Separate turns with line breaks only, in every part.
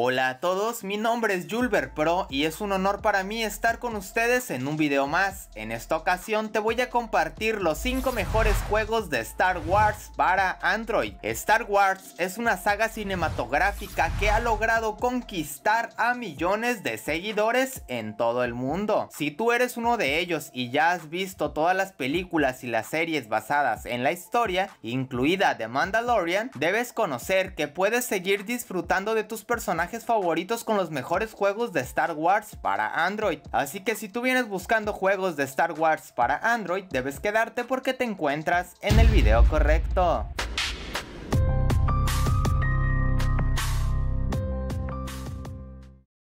Hola a todos, mi nombre es Julber Pro y es un honor para mí estar con ustedes en un video más. En esta ocasión te voy a compartir los 5 mejores juegos de Star Wars para Android. Star Wars es una saga cinematográfica que ha logrado conquistar a millones de seguidores en todo el mundo. Si tú eres uno de ellos y ya has visto todas las películas y las series basadas en la historia, incluida The Mandalorian, debes conocer que puedes seguir disfrutando de tus personajes favoritos con los mejores juegos de Star Wars para Android. Así que si tú vienes buscando juegos de Star Wars para Android, debes quedarte porque te encuentras en el video correcto.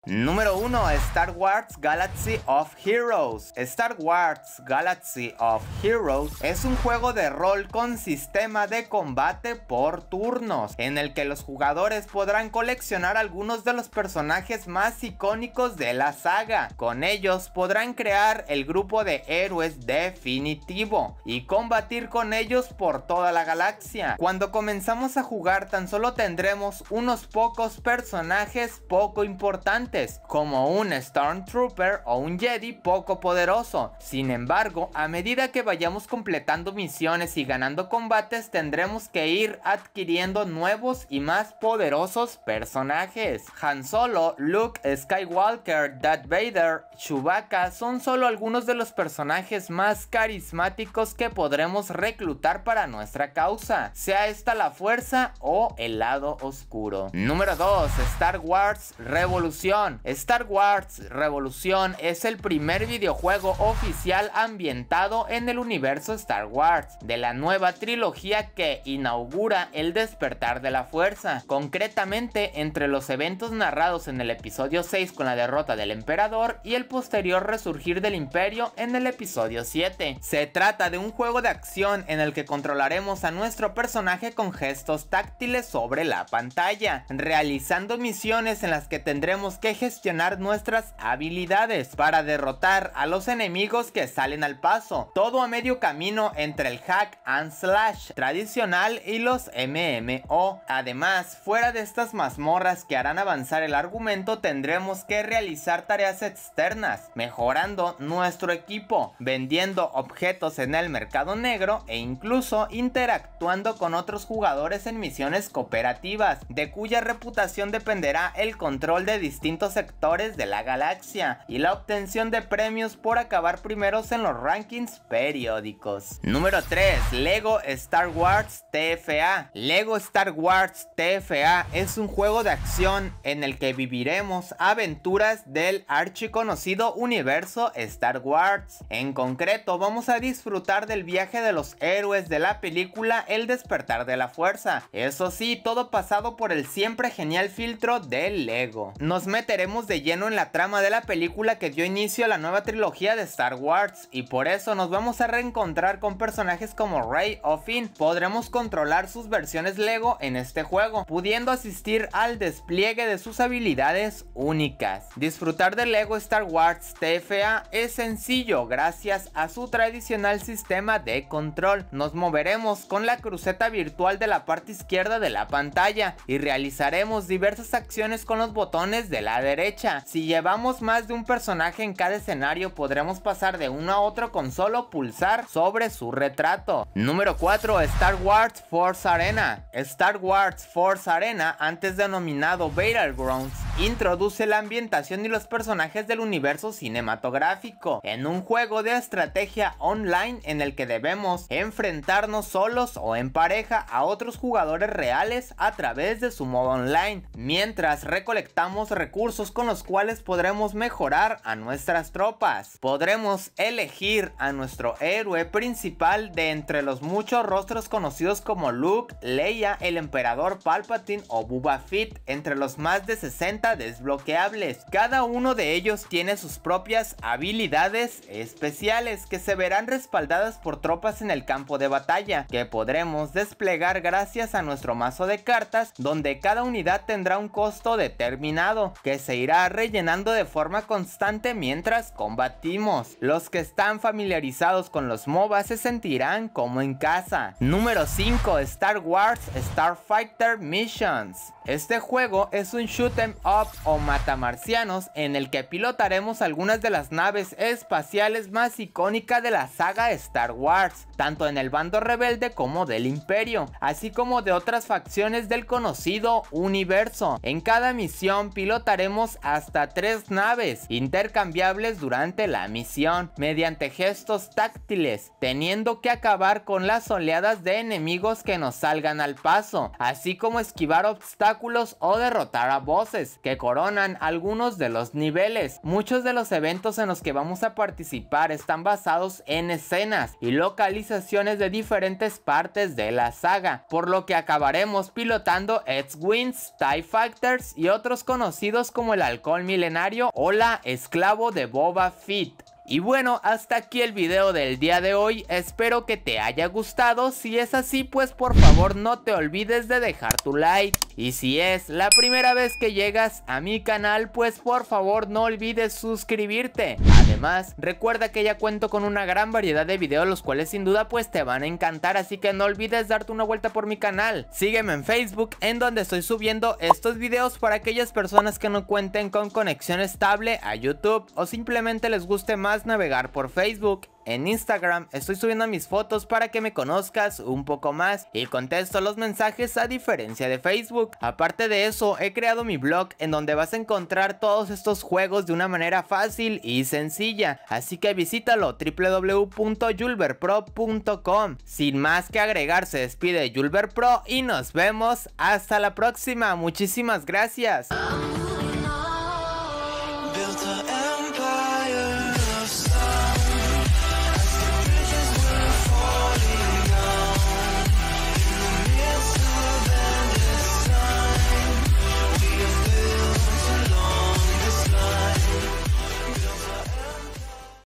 Número 1. Star Wars Galaxy of Heroes. Star Wars Galaxy of Heroes es un juego de rol con sistema de combate por turnos, en el que los jugadores podrán coleccionar algunos de los personajes más icónicos de la saga. Con ellos podrán crear el grupo de héroes definitivo y combatir con ellos por toda la galaxia. Cuando comenzamos a jugar tan solo tendremos unos pocos personajes poco importantes como un Stormtrooper o un Jedi poco poderoso. Sin embargo, a medida que vayamos completando misiones y ganando combates, tendremos que ir adquiriendo nuevos y más poderosos personajes. Han Solo, Luke Skywalker, Darth Vader, Chewbacca son solo algunos de los personajes más carismáticos que podremos reclutar para nuestra causa, sea esta la fuerza o el lado oscuro. Número 2. Star Wars Revolución Star Wars Revolución es el primer videojuego oficial ambientado en el universo Star Wars, de la nueva trilogía que inaugura el despertar de la fuerza. Concretamente, entre los eventos narrados en el episodio 6 con la derrota del emperador y el posterior resurgir del imperio en el episodio 7. Se trata de un juego de acción en el que controlaremos a nuestro personaje con gestos táctiles sobre la pantalla, realizando misiones en las que tendremos que gestionar nuestras habilidades para derrotar a los enemigos que salen al paso, todo a medio camino entre el hack and slash tradicional y los MMO. Además, fuera de estas mazmorras que harán avanzar el argumento tendremos que realizar tareas externas, mejorando nuestro equipo, vendiendo objetos en el mercado negro e incluso interactuando con otros jugadores en misiones cooperativas, de cuya reputación dependerá el control de distintos sectores de la galaxia y la obtención de premios por acabar primeros en los rankings periódicos. Número 3. Lego Star Wars TFA. Lego Star Wars TFA es un juego de acción en el que viviremos aventuras del archiconocido universo Star Wars. En concreto, vamos a disfrutar del viaje de los héroes de la película El despertar de la fuerza. Eso sí, todo pasado por el siempre genial filtro de Lego. Nos mete meteremos de lleno en la trama de la película que dio inicio a la nueva trilogía de Star Wars, y por eso nos vamos a reencontrar con personajes como Rey o Finn. Podremos controlar sus versiones Lego en este juego, pudiendo asistir al despliegue de sus habilidades únicas. Disfrutar de Lego Star Wars TFA es sencillo gracias a su tradicional sistema de control. Nos moveremos con la cruceta virtual de la parte izquierda de la pantalla y realizaremos diversas acciones con los botones de la derecha. Si llevamos más de un personaje en cada escenario podremos pasar de uno a otro con solo pulsar sobre su retrato. Número 4. Star Wars Force Arena. Star Wars Force Arena, antes denominado Battlegrounds, introduce la ambientación y los personajes del universo cinematográfico, en un juego de estrategia online en el que debemos enfrentarnos solos o en pareja a otros jugadores reales a través de su modo online, mientras recolectamos recursos con los cuales podremos mejorar a nuestras tropas. Podremos elegir a nuestro héroe principal de entre los muchos rostros conocidos como Luke, Leia, el Emperador Palpatine o Boba Fett, entre los más de 60 desbloqueables. Cada uno de ellos tiene sus propias habilidades especiales que se verán respaldadas por tropas en el campo de batalla, que podremos desplegar gracias a nuestro mazo de cartas, donde cada unidad tendrá un costo determinado, que se irá rellenando de forma constante mientras combatimos. Los que están familiarizados con los MOBA se sentirán como en casa. Número 5. Star Wars Starfighter Missions. Este juego es un shoot 'em o Matamarcianos en el que pilotaremos algunas de las naves espaciales más icónicas de la saga Star Wars, tanto en el bando rebelde como del imperio, así como de otras facciones del conocido universo. En cada misión pilotaremos hasta tres naves intercambiables durante la misión, mediante gestos táctiles, teniendo que acabar con las oleadas de enemigos que nos salgan al paso, así como esquivar obstáculos o derrotar a voces que coronan algunos de los niveles. Muchos de los eventos en los que vamos a participar están basados en escenas y localizaciones de diferentes partes de la saga, por lo que acabaremos pilotando X-Wings, TIE Fighters y otros conocidos como el alcohol Milenario o la Esclavo de Boba Fett. Y bueno, hasta aquí el video del día de hoy, espero que te haya gustado, si es así pues por favor no te olvides de dejar tu like. Y si es la primera vez que llegas a mi canal, pues por favor no olvides suscribirte. Además, recuerda que ya cuento con una gran variedad de videos los cuales sin duda pues te van a encantar, así que no olvides darte una vuelta por mi canal. Sígueme en Facebook en donde estoy subiendo estos videos para aquellas personas que no cuenten con conexión estable a YouTube o simplemente les guste más navegar por Facebook en Instagram estoy subiendo mis fotos para que me conozcas un poco más y contesto los mensajes a diferencia de Facebook. Aparte de eso, he creado mi blog en donde vas a encontrar todos estos juegos de una manera fácil y sencilla, así que visítalo www.julberpro.com Sin más que agregar, se despide Julver Pro y nos vemos hasta la próxima. Muchísimas gracias.